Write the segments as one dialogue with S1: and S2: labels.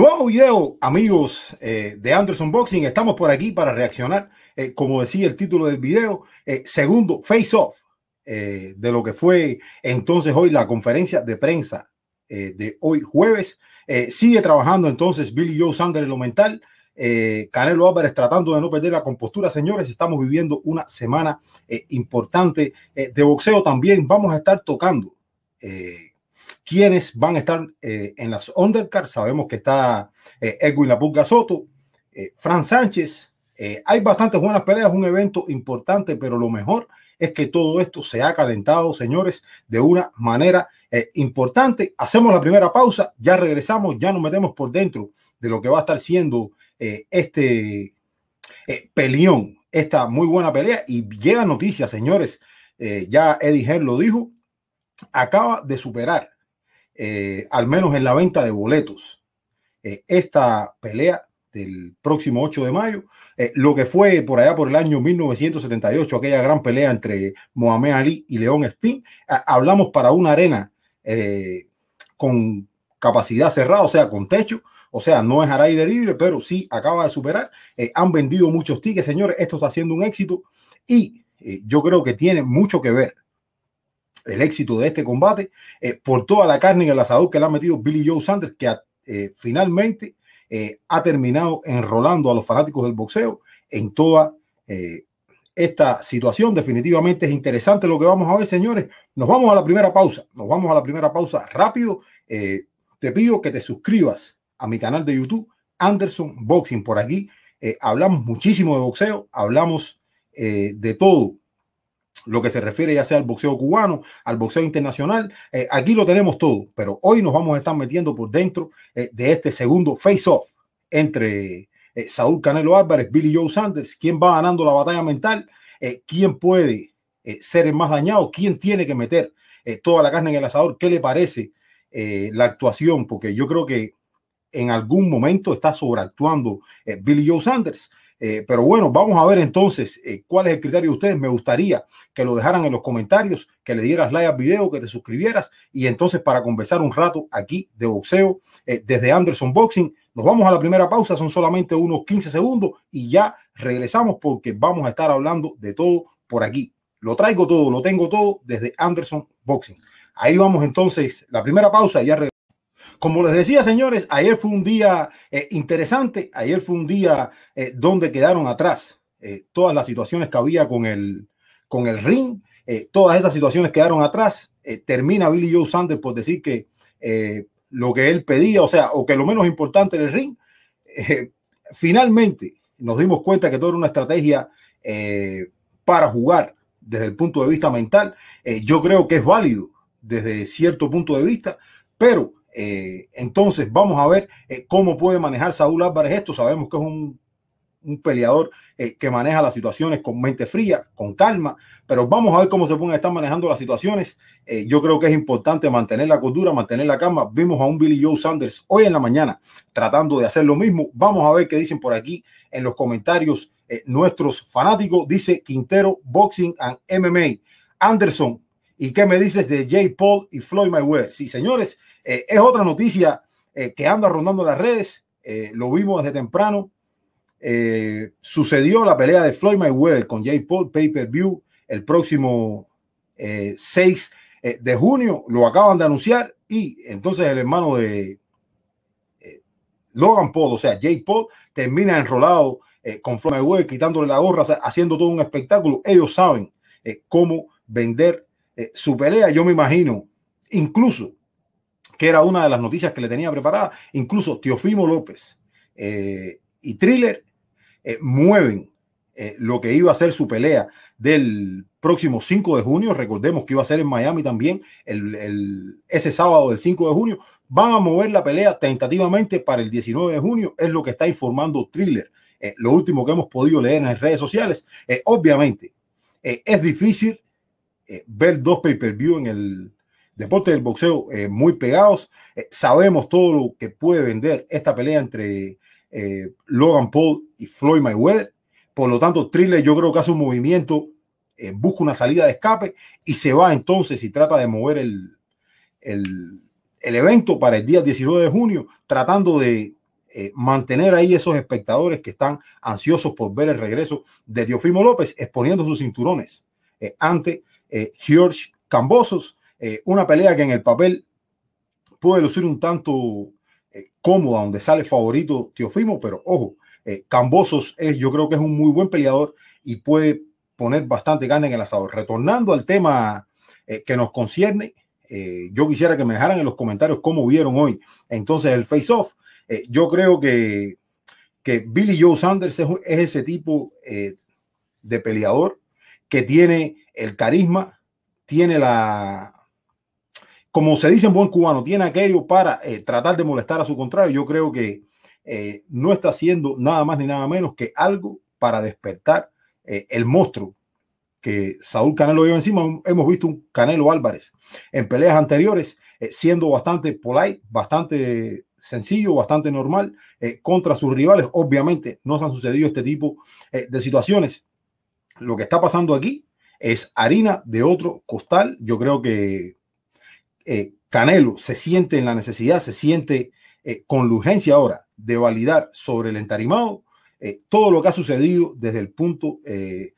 S1: Nuevo video, amigos eh, de Anderson Boxing. Estamos por aquí para reaccionar, eh, como decía el título del video, eh, segundo Face Off eh, de lo que fue entonces hoy la conferencia de prensa eh, de hoy jueves. Eh, sigue trabajando entonces Billy Joe Sander en lo mental. Canelo Álvarez tratando de no perder la compostura, señores. Estamos viviendo una semana importante de boxeo también. Vamos a estar tocando. Eh, quienes van a estar eh, en las undercards. Sabemos que está eh, Edwin Lapuga Soto, eh, Fran Sánchez. hay bastantes buenas peleas, un evento importante, pero lo mejor es que todo esto se ha calentado, señores, de una manera importante. Hacemos la primera pausa, ya regresamos, ya nos metemos por dentro de lo que va a estar siendo este peleón, esta muy buena pelea. Y llega noticia, señores, ya Eddie Herr lo dijo, acaba de superar eh, al menos en la venta de boletos, eh, esta pelea del próximo 8 de mayo, eh, lo que fue por allá por el año 1978, aquella gran pelea entre Mohamed Ali y León Spin, hablamos para una arena con capacidad cerrada, o sea, con techo, o sea, no es al aire libre, pero sí acaba de superar. han vendido muchos tickets, señores. Esto está siendo un éxito y yo creo que tiene mucho que ver el éxito de este combate eh, por toda la carne en el asador que le ha metido Billy Joe Sanders, que eh, finalmente eh, ha terminado enrolando a los fanáticos del boxeo en toda esta situación. Definitivamente es interesante lo que vamos a ver, señores. Nos vamos a la primera pausa, nos vamos a la primera pausa rápido. te pido que te suscribas a mi canal de YouTube, Anderson Boxing. Por aquí hablamos muchísimo de boxeo, hablamos de todo lo que se refiere ya sea al boxeo cubano, al boxeo internacional. Eh, aquí lo tenemos todo, pero hoy nos vamos a estar metiendo por dentro eh, de este segundo face-off entre eh, Saúl Canelo Álvarez, Billy Joe Sanders, quién va ganando la batalla mental, quién puede ser el más dañado, quién tiene que meter toda la carne en el asador, qué le parece la actuación, porque yo creo que en algún momento está sobreactuando Billy Joe Sanders. Eh, pero bueno, vamos a ver entonces eh, cuál es el criterio de ustedes. Me gustaría que lo dejaran en los comentarios, que le dieras like al video, que te suscribieras y entonces para conversar un rato aquí de boxeo eh, desde Anderson Boxing. Nos vamos a la primera pausa, son solamente unos 15 segundos y ya regresamos porque vamos a estar hablando de todo por aquí. Lo traigo todo, lo tengo todo desde Anderson Boxing. Ahí vamos entonces, la primera pausa y ya regresamos. Como les decía, señores, ayer fue un día eh, interesante, ayer fue un día eh, donde quedaron atrás eh, todas las situaciones que había con el, con el ring, todas esas situaciones quedaron atrás. termina Billy Joe Sanders por decir que lo que él pedía, o sea, o que lo menos importante era el ring. finalmente nos dimos cuenta que todo era una estrategia para jugar desde el punto de vista mental. yo creo que es válido desde cierto punto de vista, pero eh, entonces, vamos a ver eh, cómo puede manejar Saúl Álvarez esto. Sabemos que es un, peleador eh, que maneja las situaciones con mente fría, con calma, pero vamos a ver cómo se pueden estar manejando las situaciones. yo creo que es importante mantener la cordura, mantener la calma. Vimos a un Billy Joe Sanders hoy en la mañana tratando de hacer lo mismo. Vamos a ver qué dicen por aquí en los comentarios nuestros fanáticos. Dice Quintero Boxing and MMA. Anderson, ¿Y qué me dices de Jay Paul y Floyd Mayweather? Sí, señores, eh, es otra noticia eh, que anda rondando las redes, eh, lo vimos desde temprano. sucedió la pelea de Floyd Mayweather con Jay Paul pay-per-view el próximo 6 de junio, lo acaban de anunciar y entonces el hermano de Logan Paul, o sea, Jay Paul, termina enrolado con Floyd Mayweather, quitándole la gorra, haciendo todo un espectáculo. Ellos saben cómo vender su pelea, yo me imagino, incluso que era una de las noticias que le tenía preparada. Incluso Teofimo López eh, y Thriller eh, mueven eh, lo que iba a ser su pelea del próximo 5 de junio. Recordemos que iba a ser en Miami también, el, ese sábado del 5 de junio. Van a mover la pelea tentativamente para el 19 de junio, es lo que está informando Thriller. lo último que hemos podido leer en las redes sociales. obviamente, es difícil ver dos pay-per-view en el deporte del boxeo eh, muy pegados. Eh, sabemos todo lo que puede vender esta pelea entre eh, Logan Paul y Floyd Mayweather. Por lo tanto, Triller yo creo que hace un movimiento, busca una salida de escape y se va entonces y trata de mover el, el, el evento para el día 19 de junio, tratando de mantener ahí esos espectadores que están ansiosos por ver el regreso de Diofimo López exponiendo sus cinturones ante George Cambosos eh, una pelea que en el papel puede lucir un tanto eh, cómoda, donde sale favorito Teofimo, pero ojo, eh, Cambosos es, yo creo que es un muy buen peleador y puede poner bastante carne en el asador. Retornando al tema que nos concierne, yo quisiera que me dejaran en los comentarios cómo vieron hoy entonces el face-off. yo creo que, que Billy Joe Sanders es ese tipo de peleador que tiene el carisma, tiene la, como se dice en buen cubano, tiene aquello para eh, tratar de molestar a su contrario. Yo creo que eh, no está haciendo nada más ni nada menos que algo para despertar eh, el monstruo que Saúl Canelo lleva encima. Hemos visto un Canelo Álvarez en peleas anteriores siendo bastante polite, bastante sencillo, bastante normal contra sus rivales. Obviamente no se han sucedido este tipo de situaciones. Lo que está pasando aquí es harina de otro costal. Yo creo que eh, Canelo se siente en la necesidad, se siente eh, con la urgencia ahora de validar sobre el entarimado eh, todo lo que ha sucedido desde el punto de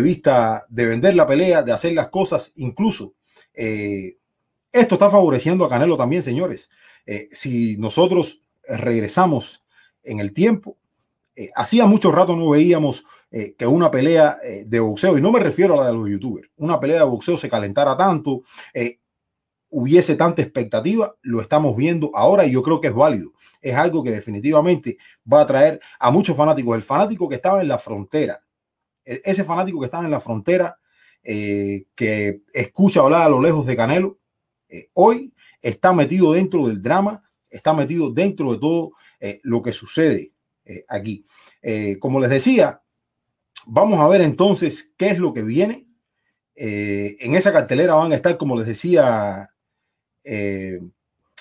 S1: vista de vender la pelea, de hacer las cosas, incluso esto está favoreciendo a Canelo también, señores. si nosotros regresamos en el tiempo, hacía mucho rato no veíamos que una pelea de boxeo, y no me refiero a la de los youtubers, una pelea de boxeo se calentara tanto, hubiese tanta expectativa, lo estamos viendo ahora y yo creo que es válido. Es algo que definitivamente va a atraer a muchos fanáticos. El fanático que estaba en la frontera, e-, ese fanático que estaba en la frontera, eh, que escucha hablar a lo lejos de Canelo, eh, hoy está metido dentro del drama, está metido dentro de todo eh, lo que sucede aquí. como les decía, vamos a ver entonces qué es lo que viene. en esa cartelera van a estar, como les decía, eh,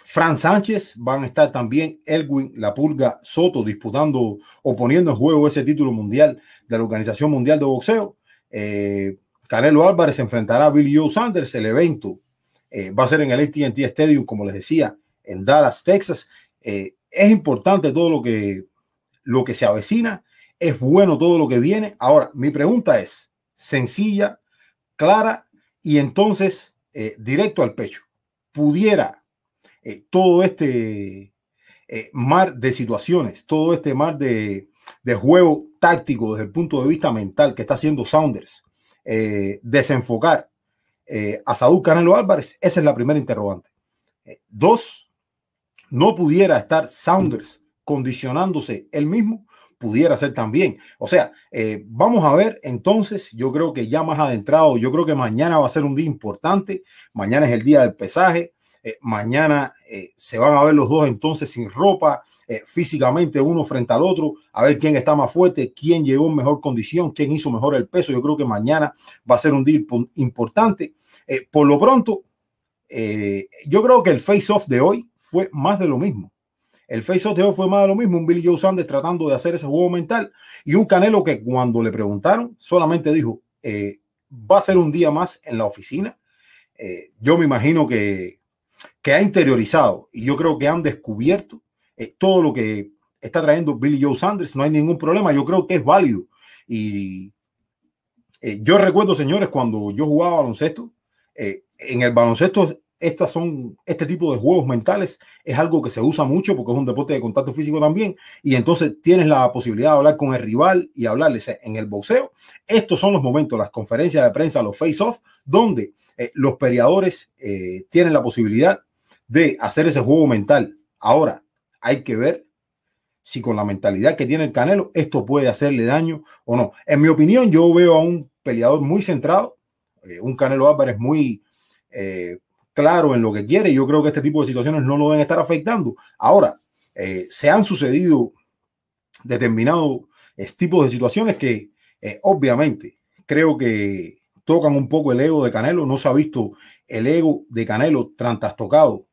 S1: Fran Sánchez, van a estar también Elwin La Pulga Soto disputando o poniendo en juego ese título mundial de la Organización Mundial de Boxeo. Eh, Canelo Álvarez enfrentará a Billy Joe Sanders. El evento eh, va a ser en el ATT Stadium, como les decía, en Dallas, Texas. es importante todo lo que, lo que se avecina. Es bueno todo lo que viene. Ahora, mi pregunta es sencilla, clara y entonces directo al pecho pudiera eh, todo este eh, mar de situaciones, todo este mar de, juego táctico desde el punto de vista mental que está haciendo Saunders eh, desenfocar a Saúl Canelo Álvarez, esa es la primera interrogante. dos, no pudiera estar Saunders condicionándose él mismo pudiera ser también. O sea, eh, vamos a ver entonces, yo creo que ya más adentrado, yo creo que mañana va a ser un día importante, mañana es el día del pesaje, eh, mañana eh, se van a ver los dos entonces sin ropa, físicamente uno frente al otro, a ver quién está más fuerte, quién llegó en mejor condición, quién hizo mejor el peso. Yo creo que mañana va a ser un día importante. por lo pronto, yo creo que el face-off de hoy fue más de lo mismo. El face de hoy fue más de lo mismo, un Billy Joe Sanders tratando de hacer ese juego mental y un Canelo que cuando le preguntaron solamente dijo, eh, va a ser un día más en la oficina. Eh, yo me imagino que, que ha interiorizado y yo creo que han descubierto eh, todo lo que está trayendo Billy Joe Sanders, no hay ningún problema, yo creo que es válido. Y yo recuerdo, señores, cuando yo jugaba baloncesto, en el baloncesto estas son, este tipo de juegos mentales es algo que se usa mucho porque es un deporte de contacto físico también. Y entonces tienes la posibilidad de hablar con el rival y hablarles en el boxeo. Estos son los momentos, las conferencias de prensa, los face-off, donde eh, los peleadores eh, tienen la posibilidad de hacer ese juego mental. Ahora, hay que ver si con la mentalidad que tiene el Canelo esto puede hacerle daño o no. En mi opinión, yo veo a un peleador muy centrado, eh, un Canelo Álvarez muy claro en lo que quiere. Yo creo que este tipo de situaciones no lo deben estar afectando. Ahora, eh, se han sucedido determinados eh, tipos de situaciones que eh, obviamente creo que tocan un poco el ego de Canelo. No se ha visto el ego de Canelo tantas tocado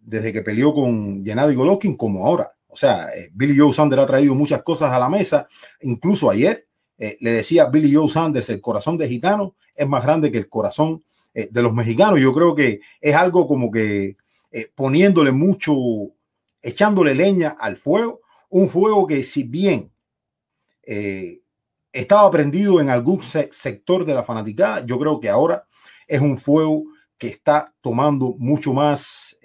S1: desde que peleó con Gennady Golovkin como ahora. O sea, Billy Joe Sander ha traído muchas cosas a la mesa. Incluso ayer le decía Billy Joe Sanders, el corazón de gitano es más grande que el corazón eh, de los mexicanos. Yo creo que es algo como que eh, poniéndole mucho, echándole leña al fuego, un fuego que si bien eh, estaba prendido en algún sector de la fanaticada, yo creo que ahora es un fuego que está tomando mucho más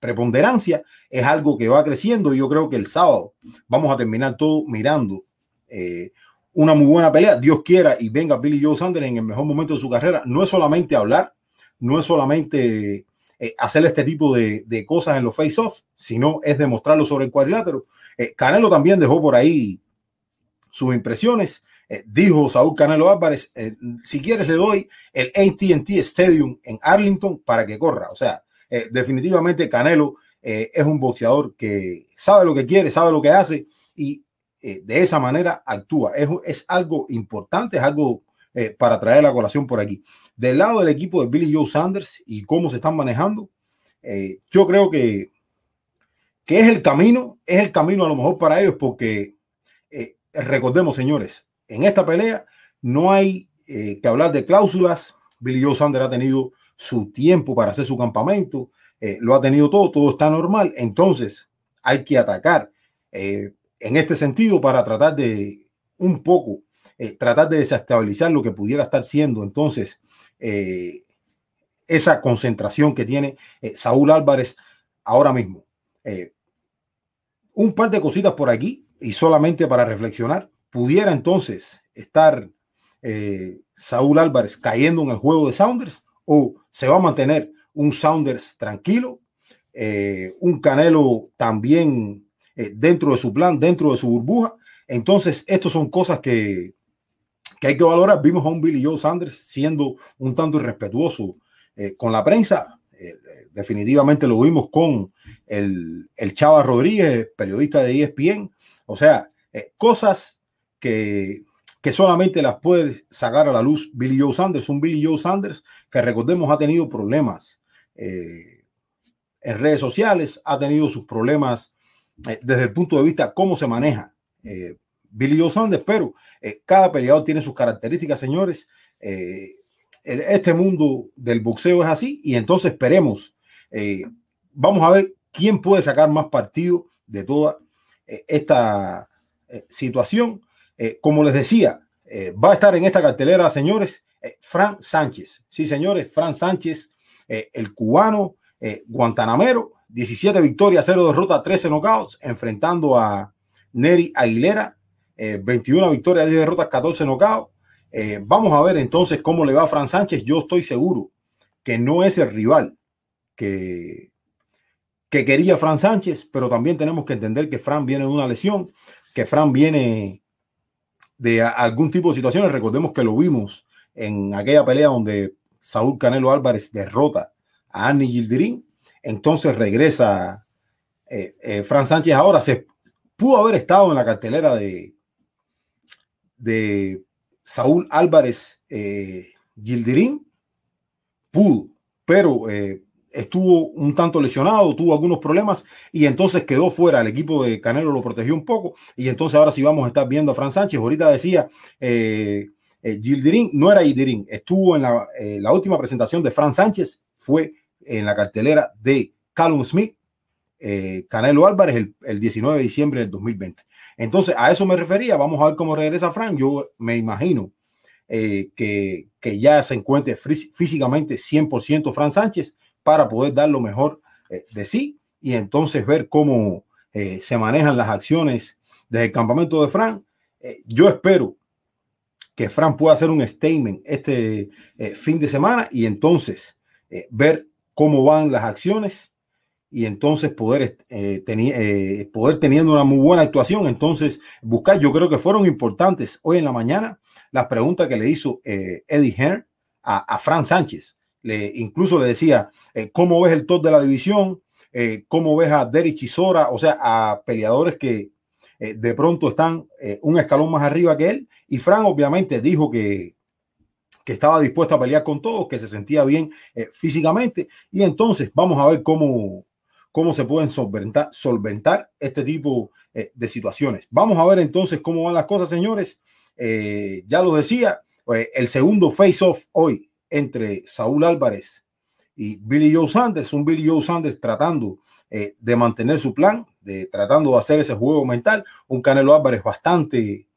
S1: preponderancia, es algo que va creciendo. y Yo creo que el sábado vamos a terminar todo mirando una muy buena pelea, Dios quiera, y venga Billy Joe Sander en el mejor momento de su carrera, no es solamente hablar, no es solamente eh, hacer este tipo de, cosas en los face-off, sino es demostrarlo sobre el cuadrilátero. Eh, Canelo también dejó por ahí sus impresiones. Eh, dijo Saúl Canelo Álvarez, si quieres le doy el ATT Stadium en Arlington para que corra. O sea, definitivamente Canelo es un boxeador que sabe lo que quiere, sabe lo que hace y eh, de esa manera actúa. Es, es algo importante, es algo eh, para traer la colación por aquí. Del lado del equipo de Billy Joe Sanders y cómo se están manejando, eh, yo creo que, que es el camino, es el camino a lo mejor para ellos, porque recordemos, señores, en esta pelea no hay que hablar de cláusulas. Billy Joe Sanders ha tenido su tiempo para hacer su campamento, lo ha tenido todo, todo está normal. Entonces, hay que atacar. Eh, en este sentido para tratar de un poco, eh, tratar de desestabilizar lo que pudiera estar siendo entonces eh, esa concentración que tiene eh, Saúl Álvarez ahora mismo. un par de cositas por aquí y solamente para reflexionar, pudiera entonces estar Saúl Álvarez cayendo en el juego de Sounders o se va a mantener un Sounders tranquilo, un Canelo también eh, dentro de su plan, dentro de su burbuja. Entonces, estas son cosas que, hay que valorar. Vimos a un Billy Joe Sanders siendo un tanto irrespetuoso eh, con la prensa. Eh, definitivamente lo vimos con el, el, Chava Rodríguez, periodista de ESPN. O sea, cosas que, que solamente las puede sacar a la luz Billy Joe Sanders. Un Billy Joe Sanders que recordemos ha tenido problemas en redes sociales, ha tenido sus problemas eh, desde el punto de vista cómo se maneja eh, Billy Joe pero eh, cada peleador tiene sus características, señores. este mundo del boxeo es así y entonces esperemos. vamos a ver quién puede sacar más partido de toda esta situación. como les decía, va a estar en esta cartelera, señores, Fran Sánchez. Sí, señores, Fran Sánchez, el cubano guantanamero, 17 victorias, 0 derrotas, 13 knockouts, enfrentando a Neri Aguilera, 21 eh, victorias, 10 derrotas, 14 knockouts. Eh, vamos a ver entonces cómo le va a Fran Sánchez. Yo estoy seguro que no es el rival que, que quería Fran Sánchez, pero también tenemos que entender que Fran viene de una lesión, que Fran viene de algún tipo de situaciones. Recordemos que lo vimos en aquella pelea donde Saúl Canelo Álvarez derrota a Annie Gildirín entonces regresa eh, eh, Fran Sánchez ahora. Se pudo haber estado en la cartelera de, de Saúl Álvarez eh, Gildirín, pudo, pero eh, estuvo un tanto lesionado, tuvo algunos problemas y entonces quedó fuera. El equipo de Canelo lo protegió un poco y entonces ahora sí vamos a estar viendo a Fran Sánchez. Ahorita decía... Gildirín no era Gildirín, estuvo en la, la última presentación de Fran Sánchez, fue en la cartelera de Calum Smith, eh, Canelo Álvarez, el, 19 de diciembre del 2020. Entonces, a eso me refería. Vamos a ver cómo regresa Frank. Yo me imagino eh, que, ya se encuentre físicamente 100% Frank Sánchez para poder dar lo mejor eh, de sí y entonces ver cómo se manejan las acciones desde el campamento de Fran. yo espero que Fran pueda hacer un statement este fin de semana y entonces ver cómo van las acciones y entonces poder, eh, tener eh, poder teniendo una muy buena actuación, entonces buscar, yo creo que fueron importantes hoy en la mañana las preguntas que le hizo eh, Eddie Hearn a, Fran Sánchez. Le, incluso le decía, ¿cómo ves el top de la división? ¿Cómo ves a Derek Chisora? O sea, a peleadores que de pronto están un escalón más arriba que él. Y Fran obviamente dijo que, que estaba dispuesto a pelear con todo, que se sentía bien eh, físicamente. Y entonces vamos a ver cómo, cómo se pueden solventar, este tipo eh, de situaciones. Vamos a ver entonces cómo van las cosas, señores. Eh, ya lo decía, el segundo face-off hoy entre Saúl Álvarez y Billy Joe Sanders, un Billy Joe Sanders tratando de mantener su plan, de, tratando de hacer ese juego mental, un Canelo Álvarez bastante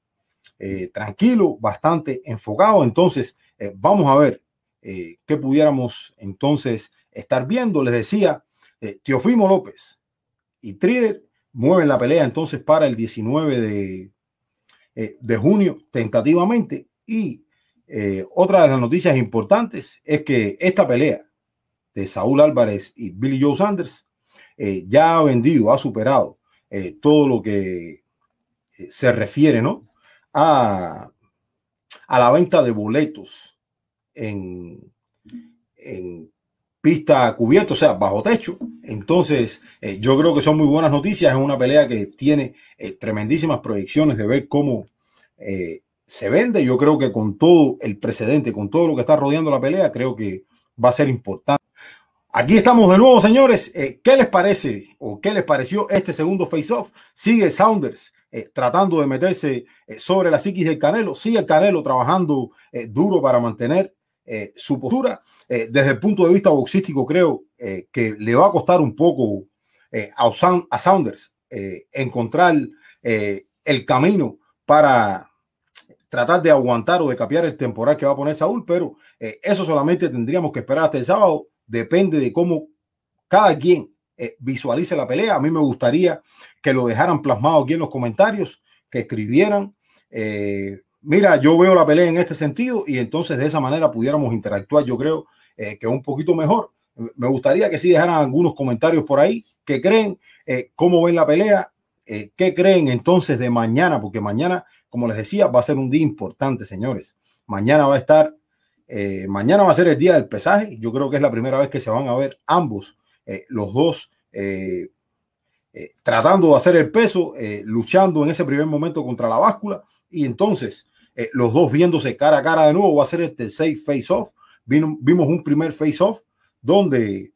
S1: eh, tranquilo, bastante enfocado. Entonces, eh, vamos a ver eh, qué pudiéramos entonces estar viendo. Les decía, Teofimo López y Triller mueven la pelea entonces para el 19 de, de junio, tentativamente. Y otra de las noticias importantes es que esta pelea de Saúl Álvarez y Billy Joe Sanders ya ha vendido, ha superado todo lo que se refiere, ¿no? a, la venta de boletos en, pista cubierta, o sea, bajo techo. Entonces, eh, yo creo que son muy buenas noticias. Es una pelea que tiene eh, tremendísimas proyecciones de ver cómo eh, se vende. Yo creo que con todo el precedente, con todo lo que está rodeando la pelea, creo que va a ser importante. Aquí estamos de nuevo, señores. ¿Qué les parece o qué les pareció este segundo face-off? Sigue Saunders eh, tratando de meterse eh, sobre la psiquis del Canelo. Sigue el Canelo trabajando eh, duro para mantener su postura. desde el punto de vista boxístico, creo que le va a costar un poco a, a, Saunders encontrar el camino para tratar de aguantar o de capear el temporal que va a poner Saúl, pero eso solamente tendríamos que esperar hasta el sábado. Depende de cómo cada quien eh, visualice la pelea. A mí me gustaría que lo dejaran plasmado aquí en los comentarios, que escribieran. Eh, mira, yo veo la pelea en este sentido y entonces de esa manera pudiéramos interactuar, yo creo que eh, que un poquito mejor. Me gustaría que sí dejaran algunos comentarios por ahí, que creen, cómo ven la pelea, qué creen entonces de mañana, porque mañana, como les decía, va a ser un día importante, señores. Mañana va a estar, mañana va a ser el día del pesaje, yo creo que es la primera vez que se van a ver ambos eh, los dos eh, eh, tratando de hacer el peso, luchando en ese primer momento contra la báscula y entonces los dos viéndose cara a cara de nuevo, va a ser este face-off. Vimos un primer face-off donde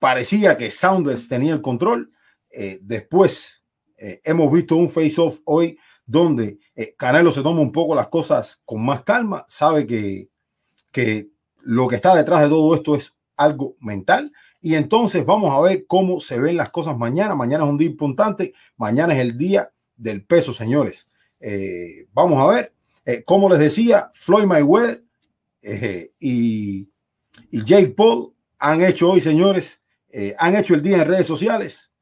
S1: parecía que Saunders tenía el control. después hemos visto un face-off hoy donde Canelo se toma un poco las cosas con más calma, sabe que, que lo que está detrás de todo esto es algo mental. Y entonces vamos a ver cómo se ven las cosas mañana. Mañana es un día importante. Mañana es el día del peso, señores. Eh, vamos a ver. Eh, como les decía, Floyd Mayweather eh, y, y, Jake Paul han hecho hoy, señores, eh, han hecho el día en redes sociales.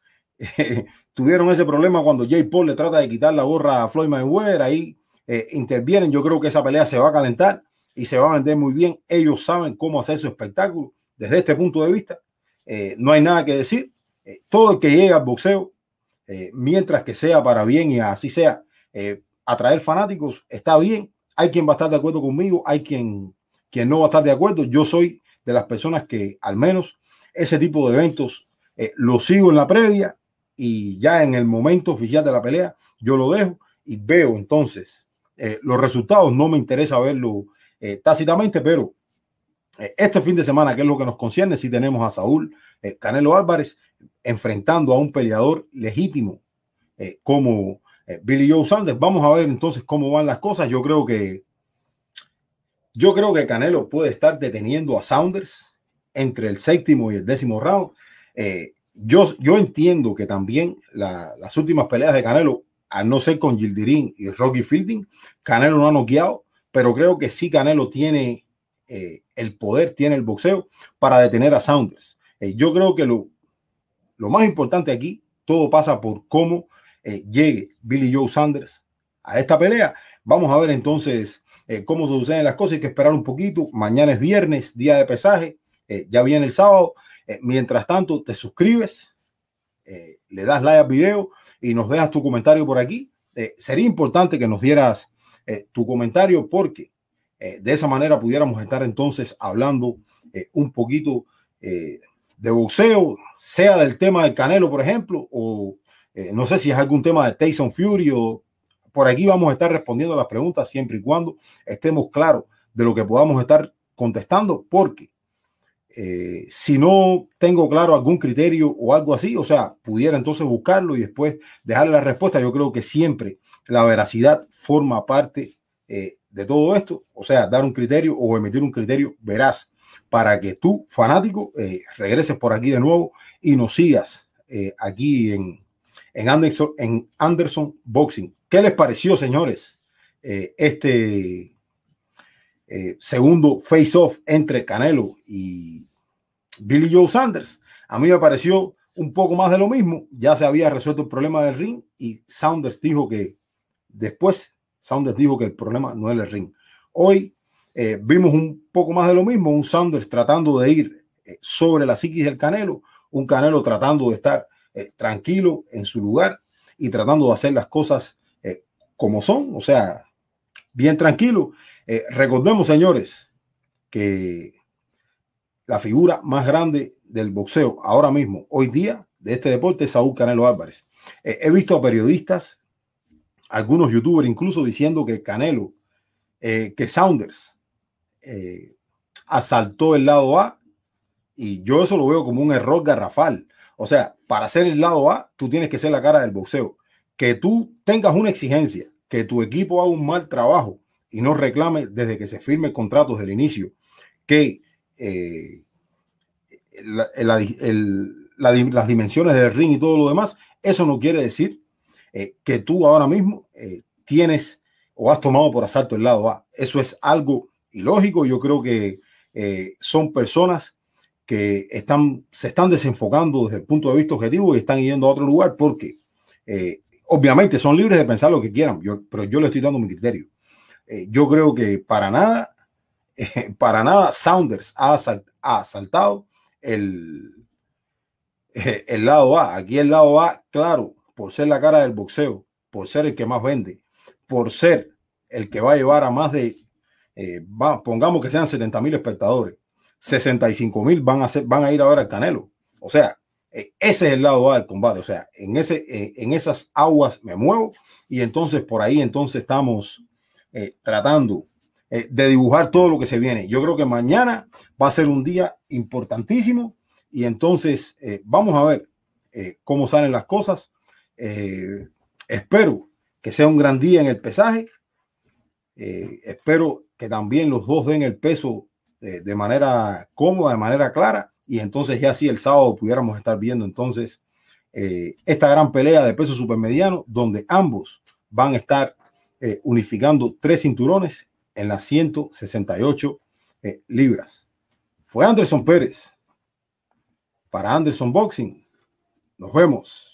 S1: tuvieron ese problema cuando Jake Paul le trata de quitar la gorra a Floyd Mayweather. Ahí eh, intervienen. Yo creo que esa pelea se va a calentar y se va a vender muy bien. Ellos saben cómo hacer su espectáculo desde este punto de vista, eh, no hay nada que decir. Eh, todo el que llega al boxeo, eh, mientras que sea para bien y así sea, atraer fanáticos está bien. Hay quien va a estar de acuerdo conmigo, hay quien, quien no va a estar de acuerdo. Yo soy de las personas que al menos ese tipo de eventos lo sigo en la previa y ya en el momento oficial de la pelea yo lo dejo y veo entonces los resultados. No me interesa verlo tácitamente, pero eh, este fin de semana, que es lo que nos concierne, si tenemos a Saúl eh, Canelo Álvarez enfrentando a un peleador legítimo eh, como Billy Joe Sanders. Vamos a ver entonces cómo van las cosas. Yo creo que yo creo que Canelo puede estar deteniendo a Saunders entre el séptimo y el décimo round. yo, yo entiendo que también las últimas peleas de Canelo, a no ser con Gildirín y Rocky Fielding, Canelo no ha noqueado, pero creo que sí Canelo tiene el poder tiene el boxeo para detener a Saunders. Eh, yo creo que lo, lo, más importante aquí, todo pasa por cómo eh, llegue Billy Joe Saunders a esta pelea. Vamos a ver entonces eh, cómo suceden las cosas. Hay que esperar un poquito. Mañana es viernes, día de pesaje. Eh, ya viene el sábado. mientras tanto, te suscribes, le das like al video y nos dejas tu comentario por aquí. sería importante que nos dieras tu comentario porque eh, de esa manera pudiéramos estar entonces hablando eh, un poquito eh, de boxeo, sea del tema del Canelo, por ejemplo, o no sé si es algún tema de Tyson Fury o por aquí vamos a estar respondiendo a las preguntas siempre y cuando estemos claros de lo que podamos estar contestando, porque si no tengo claro algún criterio o algo así, o sea, pudiera entonces buscarlo y después dejar la respuesta. Yo creo que siempre la veracidad forma parte eh, de todo esto, o sea, dar un criterio o emitir un criterio verás para que tú, fanático, eh, regreses por aquí de nuevo y nos sigas eh, aquí en, Anderson, en Anderson Boxing. ¿Qué les pareció, señores, eh, este segundo face-off entre Canelo y Billy Joe Sanders? A mí me pareció un poco más de lo mismo. Ya se había resuelto el problema del ring y Sanders dijo que después Saunders dijo que el problema no es el ring. Hoy eh, vimos un poco más de lo mismo, un Saunders tratando de ir eh, sobre la psiquis del Canelo, un Canelo tratando de estar eh, tranquilo en su lugar y tratando de hacer las cosas como son, o sea, bien tranquilo. recordemos, señores, que la figura más grande del boxeo ahora mismo, hoy día, de este deporte es Saúl Canelo Álvarez. he visto a periodistas algunos youtubers incluso diciendo que Canelo, eh, que Saunders eh, asaltó el lado A y yo eso lo veo como un error garrafal. O sea, para ser el lado A, tú tienes que ser la cara del boxeo. Que tú tengas una exigencia, que tu equipo haga un mal trabajo y no reclame desde que se firme el contrato desde el inicio, que eh, las dimensiones del ring y todo lo demás, eso no quiere decir eh, que tú ahora mismo eh, tienes o has tomado por asalto el lado A. Eso es algo ilógico. Yo creo que eh, son personas que están, se están desenfocando desde el punto de vista objetivo y están yendo a otro lugar porque obviamente son libres de pensar lo que quieran, yo, pero yo le estoy dando mi criterio. yo creo que para nada, para nada Saunders ha, ha asaltado el, el lado A. Aquí el lado A, claro, por ser la cara del boxeo, por ser el que más vende, por ser el que va a llevar a más de, eh, pongamos que sean 70 mil espectadores, 65 mil van, a ser, van a ir ahora al Canelo. O sea, e, ese es el lado A del combate. O sea, en, ese, e, en esas aguas me muevo y entonces por ahí entonces estamos eh, tratando eh, de dibujar todo lo que se viene. Yo creo que mañana va a ser un día importantísimo y entonces vamos a ver cómo salen las cosas. Eh, espero que sea un gran día en el pesaje. Eh, espero que también los dos den el peso eh, de, manera cómoda, de manera clara. Y entonces ya si el sábado pudiéramos estar viendo entonces esta gran pelea de peso supermediano, donde ambos van a estar unificando tres cinturones en las 168 libras. Fue Anderson Pérez para Anderson Boxing. Nos vemos.